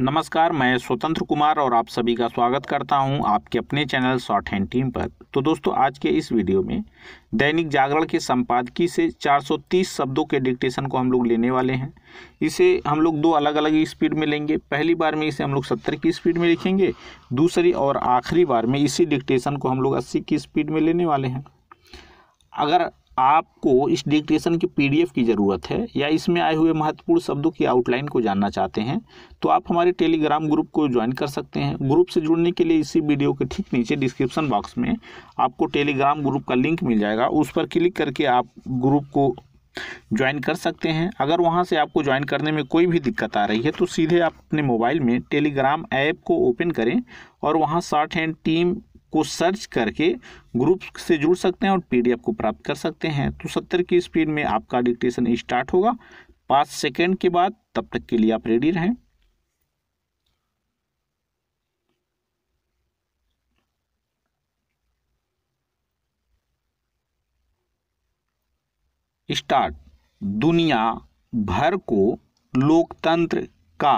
नमस्कार मैं स्वतंत्र कुमार और आप सभी का स्वागत करता हूं आपके अपने चैनल शॉर्ट हैंड टीम पर तो दोस्तों आज के इस वीडियो में दैनिक जागरण के संपादकीय से 430 शब्दों के डिक्टेशन को हम लोग लेने वाले हैं इसे हम लोग दो अलग अलग स्पीड में लेंगे पहली बार में इसे हम लोग सत्तर की स्पीड में लिखेंगे दूसरी और आखिरी बार में इसी डिक्टेशन को हम लोग अस्सी की स्पीड में लेने वाले हैं अगर आपको इस डिक्टेशन की पीडीएफ की ज़रूरत है या इसमें आए हुए महत्वपूर्ण शब्दों की आउटलाइन को जानना चाहते हैं तो आप हमारे टेलीग्राम ग्रुप को ज्वाइन कर सकते हैं ग्रुप से जुड़ने के लिए इसी वीडियो के ठीक नीचे डिस्क्रिप्शन बॉक्स में आपको टेलीग्राम ग्रुप का लिंक मिल जाएगा उस पर क्लिक करके आप ग्रुप को ज्वाइन कर सकते हैं अगर वहाँ से आपको ज्वाइन करने में कोई भी दिक्कत आ रही है तो सीधे आप अपने मोबाइल में टेलीग्राम ऐप को ओपन करें और वहाँ शॉर्ट हैंड टीम को सर्च करके ग्रुप से जुड़ सकते हैं और पीडीएफ को प्राप्त कर सकते हैं तो सत्तर की स्पीड में आपका डिक्टेशन स्टार्ट होगा पाँच सेकेंड के बाद तब तक के लिए आप रेडी रहें स्टार्ट दुनिया भर को लोकतंत्र का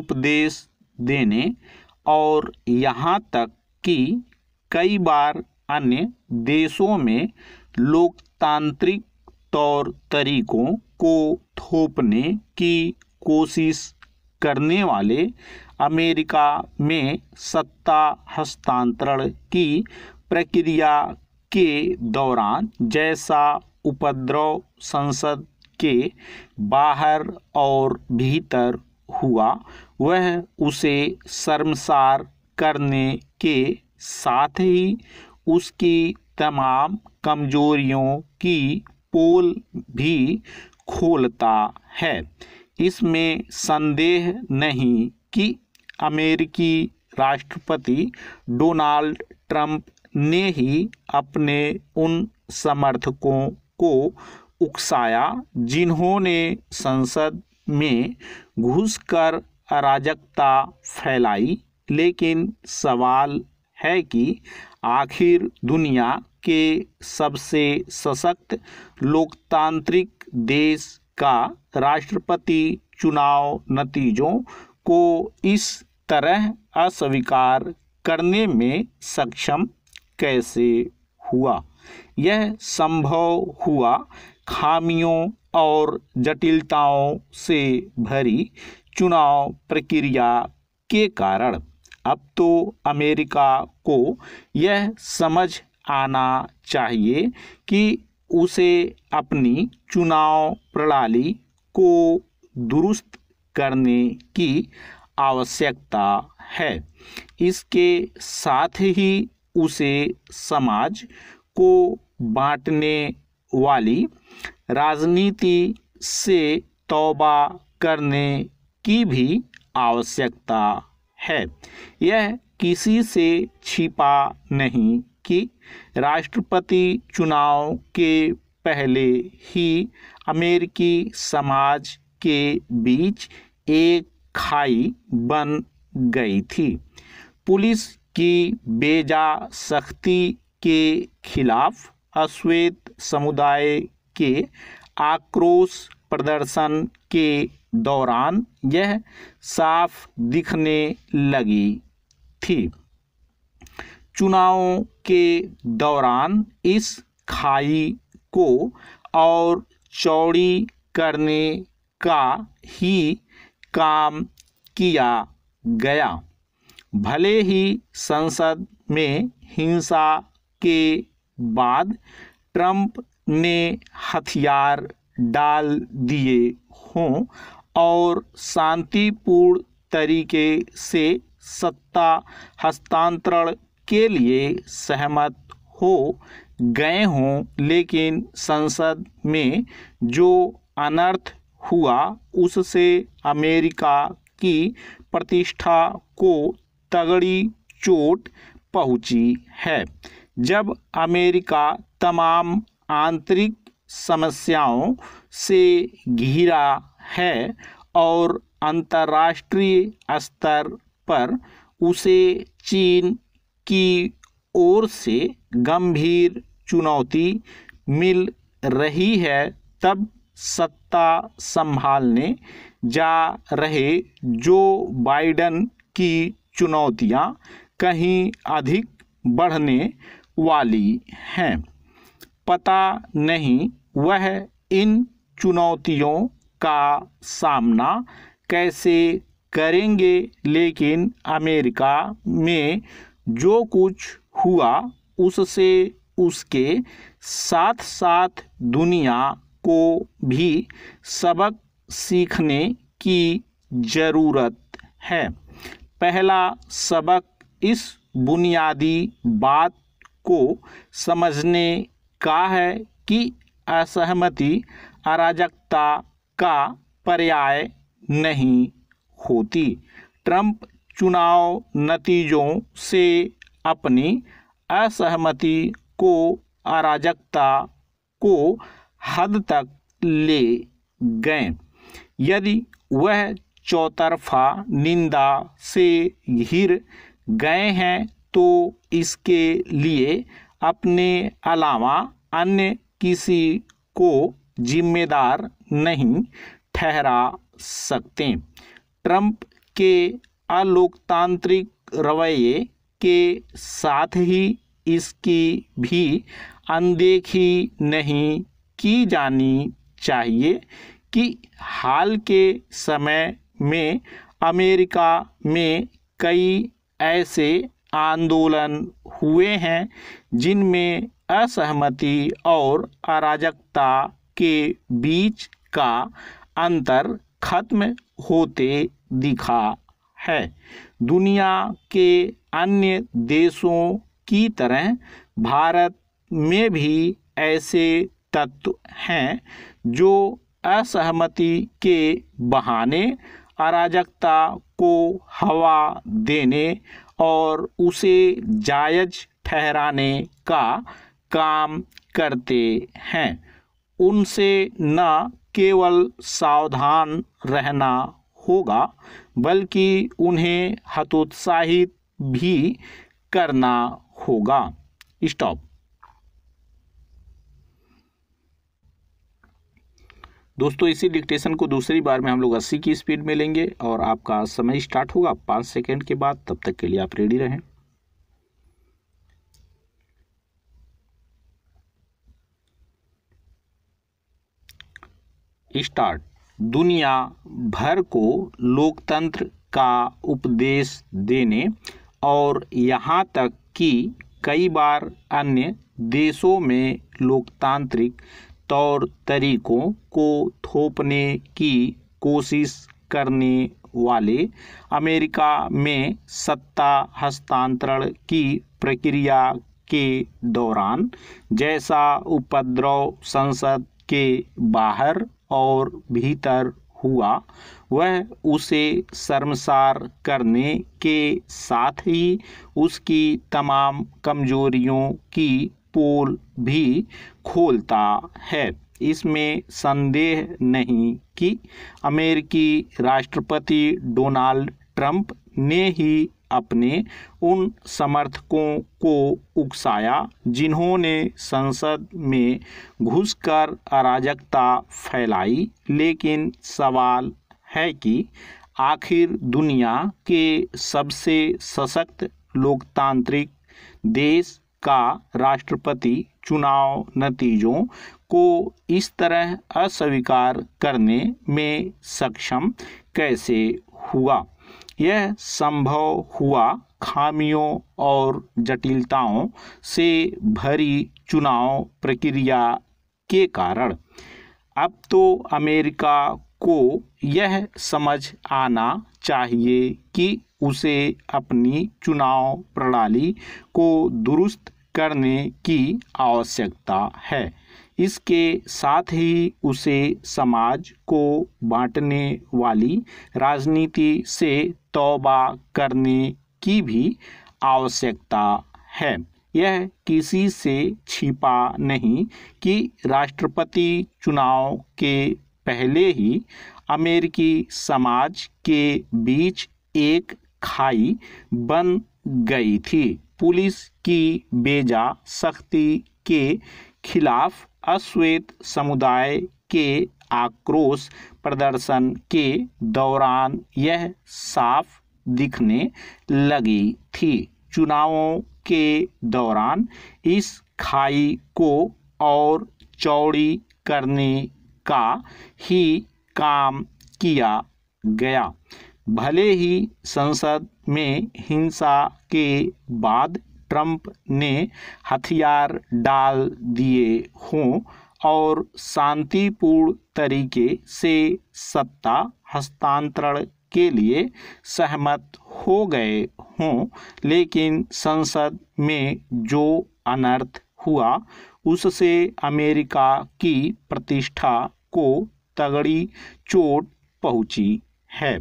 उपदेश देने और यहाँ तक कि कई बार अन्य देशों में लोकतांत्रिक तौर तरीकों को थोपने की कोशिश करने वाले अमेरिका में सत्ता हस्तांतरण की प्रक्रिया के दौरान जैसा उपद्रव संसद के बाहर और भीतर हुआ वह उसे शर्मसार करने के साथ ही उसकी तमाम कमजोरियों की पोल भी खोलता है इसमें संदेह नहीं कि अमेरिकी राष्ट्रपति डोनाल्ड ट्रंप ने ही अपने उन समर्थकों को उकसाया जिन्होंने संसद में घुसकर अराजकता फैलाई लेकिन सवाल है कि आखिर दुनिया के सबसे सशक्त लोकतांत्रिक देश का राष्ट्रपति चुनाव नतीजों को इस तरह अस्वीकार करने में सक्षम कैसे हुआ यह संभव हुआ खामियों और जटिलताओं से भरी चुनाव प्रक्रिया के कारण अब तो अमेरिका को यह समझ आना चाहिए कि उसे अपनी चुनाव प्रणाली को दुरुस्त करने की आवश्यकता है इसके साथ ही उसे समाज को बांटने वाली राजनीति से तौबा करने की भी आवश्यकता है यह किसी से छिपा नहीं कि राष्ट्रपति चुनाव के पहले ही अमेरिकी समाज के बीच एक खाई बन गई थी पुलिस की बेजा सख्ती के खिलाफ अश्वेत समुदाय के आक्रोश प्रदर्शन के दौरान यह साफ दिखने लगी थी चुनावों के दौरान इस खाई को और चौड़ी करने का ही काम किया गया भले ही संसद में हिंसा के बाद ट्रंप ने हथियार डाल दिए हों और शांतिपूर्ण तरीके से सत्ता हस्तांतरण के लिए सहमत हो गए हों लेकिन संसद में जो अनर्थ हुआ उससे अमेरिका की प्रतिष्ठा को तगड़ी चोट पहुंची है जब अमेरिका तमाम आंतरिक समस्याओं से घिरा है और अंतर्राष्ट्रीय स्तर पर उसे चीन की ओर से गंभीर चुनौती मिल रही है तब सत्ता संभालने जा रहे जो बाइडन की चुनौतियां कहीं अधिक बढ़ने वाली हैं पता नहीं वह इन चुनौतियों का सामना कैसे करेंगे लेकिन अमेरिका में जो कुछ हुआ उससे उसके साथ साथ दुनिया को भी सबक सीखने की ज़रूरत है पहला सबक इस बुनियादी बात को समझने का है कि असहमति अराजकता का पर्याय नहीं होती ट्रंप चुनाव नतीजों से अपनी असहमति को अराजकता को हद तक ले गए यदि वह चौतरफा निंदा से घिर गए हैं तो इसके लिए अपने अलावा अन्य किसी को जिम्मेदार नहीं ठहरा सकते ट्रंप के अलोकतांत्रिक रवैये के साथ ही इसकी भी अनदेखी नहीं की जानी चाहिए कि हाल के समय में अमेरिका में कई ऐसे आंदोलन हुए हैं जिनमें असहमति और अराजकता के बीच का अंतर खत्म होते दिखा है दुनिया के अन्य देशों की तरह भारत में भी ऐसे तत्व हैं जो असहमति के बहाने अराजकता को हवा देने और उसे जायज ठहराने का काम करते हैं उनसे न केवल सावधान रहना होगा बल्कि उन्हें हतोत्साहित भी करना होगा स्टॉप दोस्तों इसी डिक्टेशन को दूसरी बार में हम लोग 80 की स्पीड में लेंगे और आपका समय स्टार्ट होगा पाँच सेकंड के बाद तब तक के लिए आप रेडी रहें स्टार्ट दुनिया भर को लोकतंत्र का उपदेश देने और यहाँ तक कि कई बार अन्य देशों में लोकतांत्रिक तौर तरीकों को थोपने की कोशिश करने वाले अमेरिका में सत्ता हस्तांतरण की प्रक्रिया के दौरान जैसा उपद्रव संसद के बाहर और भीतर हुआ वह उसे शर्मसार करने के साथ ही उसकी तमाम कमजोरियों की पोल भी खोलता है इसमें संदेह नहीं कि अमेरिकी राष्ट्रपति डोनाल्ड ट्रंप ने ही अपने उन समर्थकों को उकसाया जिन्होंने संसद में घुसकर अराजकता फैलाई लेकिन सवाल है कि आखिर दुनिया के सबसे सशक्त लोकतांत्रिक देश का राष्ट्रपति चुनाव नतीजों को इस तरह अस्वीकार करने में सक्षम कैसे हुआ यह संभव हुआ खामियों और जटिलताओं से भरी चुनाव प्रक्रिया के कारण अब तो अमेरिका को यह समझ आना चाहिए कि उसे अपनी चुनाव प्रणाली को दुरुस्त करने की आवश्यकता है इसके साथ ही उसे समाज को बांटने वाली राजनीति से तौबा करने की भी आवश्यकता है यह किसी से छिपा नहीं कि राष्ट्रपति चुनाव के पहले ही अमेरिकी समाज के बीच एक खाई बन गई थी पुलिस की बेजा सख्ती के खिलाफ अश्वेत समुदाय के आक्रोश प्रदर्शन के दौरान यह साफ दिखने लगी थी चुनावों के दौरान इस खाई को और चौड़ी करने का ही काम किया गया भले ही संसद में हिंसा के बाद ट्रंप ने हथियार डाल दिए हों और शांतिपूर्ण तरीके से सत्ता हस्तांतरण के लिए सहमत हो गए हों लेकिन संसद में जो अनर्थ हुआ उससे अमेरिका की प्रतिष्ठा को तगड़ी चोट पहुंची है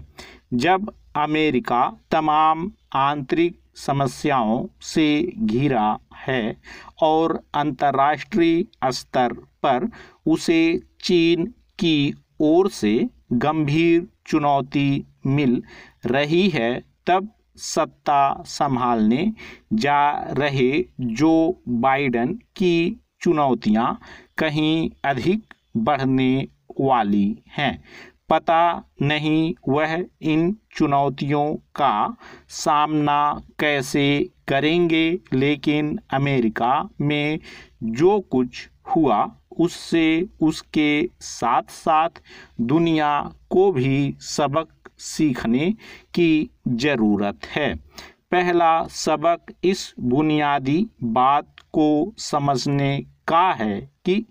जब अमेरिका तमाम आंतरिक समस्याओं से घिरा है और अंतर्राष्ट्रीय स्तर पर उसे चीन की ओर से गंभीर चुनौती मिल रही है तब सत्ता संभालने जा रहे जो बाइडन की चुनौतियां कहीं अधिक बढ़ने वाली हैं पता नहीं वह इन चुनौतियों का सामना कैसे करेंगे लेकिन अमेरिका में जो कुछ हुआ उससे उसके साथ साथ दुनिया को भी सबक सीखने की ज़रूरत है पहला सबक इस बुनियादी बात को समझने का है कि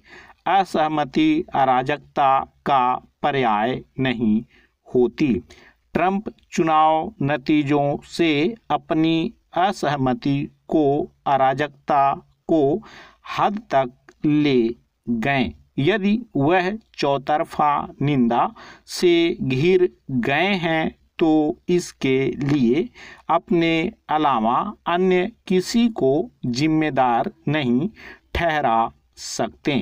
असहमति अराजकता का पर्याय नहीं होती ट्रंप चुनाव नतीजों से अपनी असहमति को अराजकता को हद तक ले गए यदि वह चौतरफा निंदा से घिर गए हैं तो इसके लिए अपने अलावा अन्य किसी को जिम्मेदार नहीं ठहरा सकते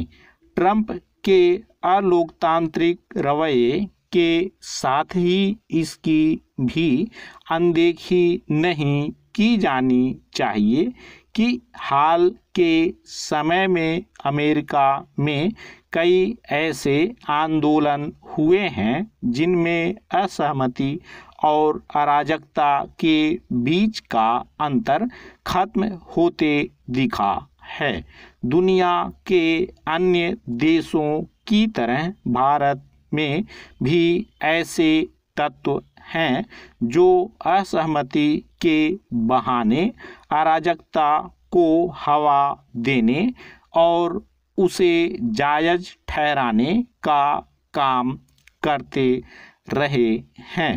ट्रंप के अलोकतांत्रिक रवैये के साथ ही इसकी भी अनदेखी नहीं की जानी चाहिए कि हाल के समय में अमेरिका में कई ऐसे आंदोलन हुए हैं जिनमें असहमति और अराजकता के बीच का अंतर खत्म होते दिखा है दुनिया के अन्य देशों की तरह भारत में भी ऐसे तत्व हैं जो असहमति के बहाने अराजकता को हवा देने और उसे जायज ठहराने का काम करते रहे हैं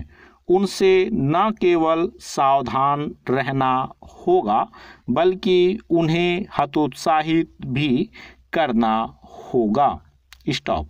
उनसे न केवल सावधान रहना होगा बल्कि उन्हें हतोत्साहित भी करना होगा स्टॉप